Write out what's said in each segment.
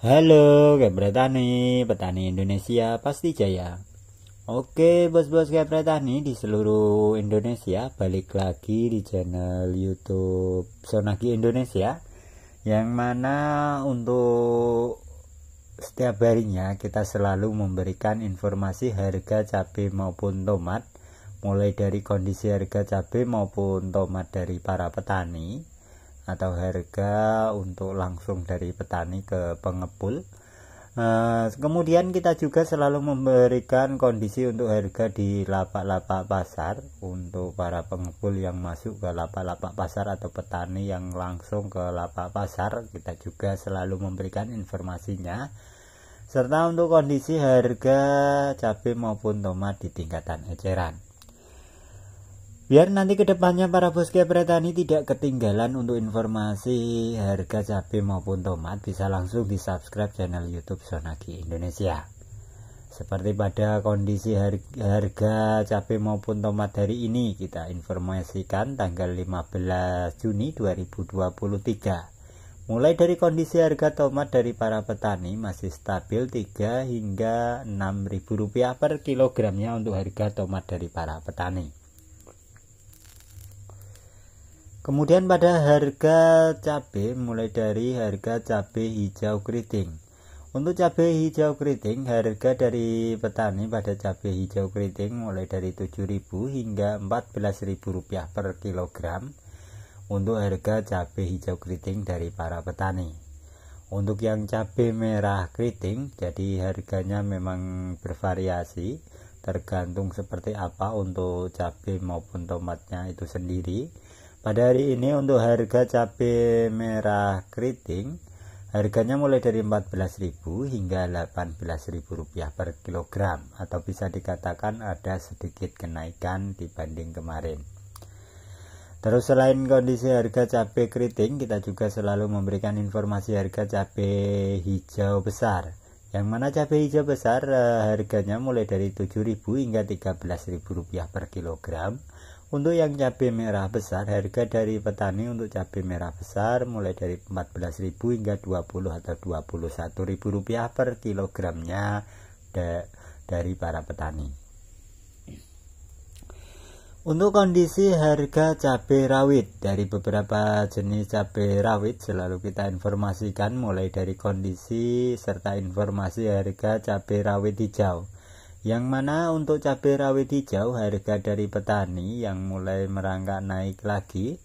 Halo Kepre Tani, petani Indonesia pasti jaya Oke bos-bos Kepre Tani di seluruh Indonesia Balik lagi di channel Youtube Sonaki Indonesia Yang mana untuk setiap harinya kita selalu memberikan informasi harga cabai maupun tomat Mulai dari kondisi harga cabai maupun tomat dari para petani atau harga untuk langsung dari petani ke pengepul. Eh, kemudian kita juga selalu memberikan kondisi untuk harga di lapak-lapak pasar untuk para pengepul yang masuk ke lapak-lapak pasar atau petani yang langsung ke lapak pasar kita juga selalu memberikan informasinya serta untuk kondisi harga cabai maupun tomat di tingkatan eceran. Biar nanti kedepannya para bos petani tidak ketinggalan untuk informasi harga cabai maupun tomat bisa langsung di subscribe channel YouTube Sonagi Indonesia. Seperti pada kondisi harga cabai maupun tomat hari ini kita informasikan tanggal 15 Juni 2023. Mulai dari kondisi harga tomat dari para petani masih stabil 3 hingga 6.000 rupiah per kilogramnya untuk harga tomat dari para petani. Kemudian pada harga cabai mulai dari harga cabai hijau keriting. Untuk cabai hijau keriting harga dari petani pada cabai hijau keriting mulai dari 7.000 hingga 14.000 rupiah per kilogram untuk harga cabai hijau keriting dari para petani. Untuk yang cabai merah keriting jadi harganya memang bervariasi tergantung seperti apa untuk cabai maupun tomatnya itu sendiri pada hari ini untuk harga cabai merah keriting harganya mulai dari 14.000 hingga 18.000 rupiah per kilogram atau bisa dikatakan ada sedikit kenaikan dibanding kemarin. Terus selain kondisi harga cabai keriting, kita juga selalu memberikan informasi harga cabai hijau besar. Yang mana cabai hijau besar eh, harganya mulai dari 7.000 hingga 13.000 rupiah per kilogram untuk yang cabai merah besar, harga dari petani untuk cabai merah besar mulai dari 14.000 hingga 20 atau 21.000 rupiah per kilogramnya dari para petani. Untuk kondisi harga cabai rawit dari beberapa jenis cabai rawit selalu kita informasikan mulai dari kondisi serta informasi harga cabai rawit hijau yang mana untuk cabai rawit hijau harga dari petani yang mulai merangkak naik lagi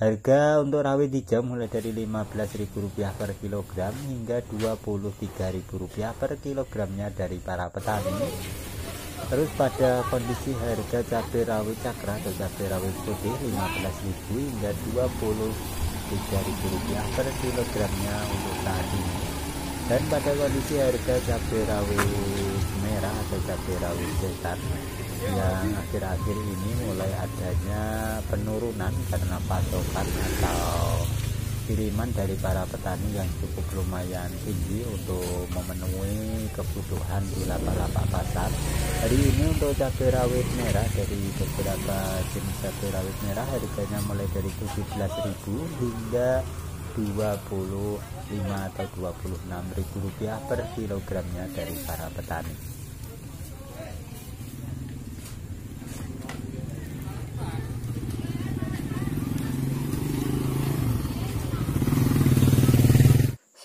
Harga untuk rawit hijau mulai dari Rp15.000 per kilogram hingga Rp23.000 per kilogramnya dari para petani. Terus pada kondisi harga cabai rawit cakra atau cabai rawit putih Rp15.000 hingga Rp23.000 per kilogramnya untuk saat ini. Dan pada kondisi harga cabai rawit merah atau cabai rawit setan yang akhir-akhir ini mulai adanya penurunan karena pasokan atau kiriman dari para petani yang cukup lumayan tinggi untuk memenuhi kebutuhan di lapak-lapak pasar hari ini untuk cabai rawit merah dari beberapa jenis cabai rawit merah harganya mulai dari 17.000 hingga 25 atau enam ribu rupiah per kilogramnya dari para petani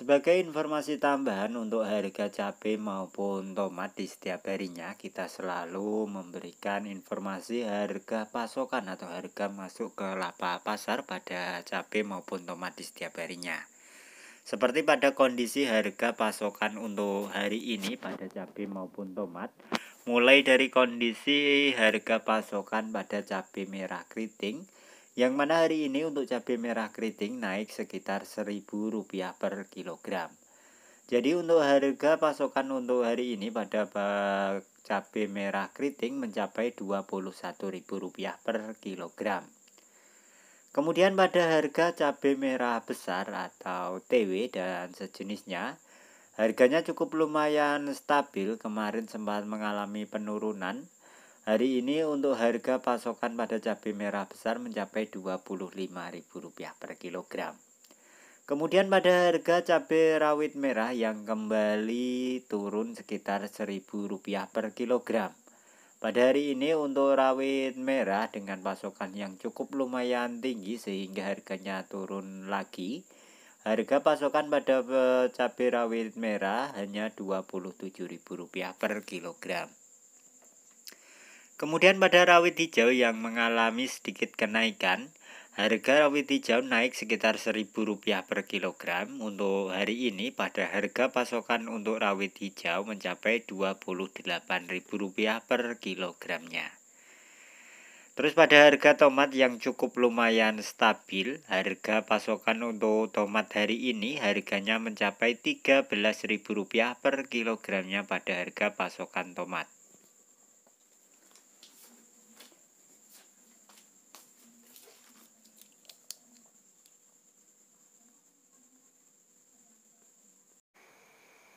Sebagai informasi tambahan untuk harga cabai maupun tomat di setiap harinya, kita selalu memberikan informasi harga pasokan atau harga masuk ke lapak pasar pada cabai maupun tomat di setiap harinya. Seperti pada kondisi harga pasokan untuk hari ini pada cabai maupun tomat, mulai dari kondisi harga pasokan pada cabai merah keriting, yang mana hari ini untuk cabai merah keriting naik sekitar Rp1.000 per kilogram. Jadi untuk harga pasokan untuk hari ini pada cabai merah keriting mencapai Rp21.000 per kilogram. Kemudian pada harga cabai merah besar atau TW dan sejenisnya, harganya cukup lumayan stabil. Kemarin sempat mengalami penurunan Hari ini untuk harga pasokan pada cabai merah besar mencapai Rp25.000 per kilogram. Kemudian pada harga cabai rawit merah yang kembali turun sekitar Rp1.000 per kilogram. Pada hari ini untuk rawit merah dengan pasokan yang cukup lumayan tinggi sehingga harganya turun lagi. Harga pasokan pada eh, cabai rawit merah hanya Rp27.000 per kilogram. Kemudian pada rawit hijau yang mengalami sedikit kenaikan, harga rawit hijau naik sekitar Rp1.000 per kilogram untuk hari ini pada harga pasokan untuk rawit hijau mencapai Rp28.000 per kilogramnya. Terus pada harga tomat yang cukup lumayan stabil, harga pasokan untuk tomat hari ini harganya mencapai Rp13.000 per kilogramnya pada harga pasokan tomat.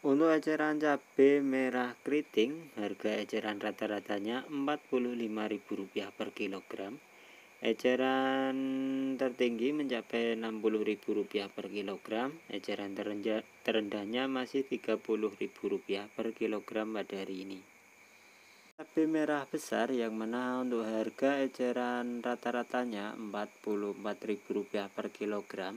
untuk eceran cabe merah keriting, harga eceran rata-ratanya Rp45.000 per kilogram. Eceran tertinggi mencapai Rp60.000 per kilogram. Eceran terendahnya masih Rp30.000 per kilogram pada hari ini. Cabe merah besar yang mana untuk harga eceran rata-ratanya Rp44.000 per kilogram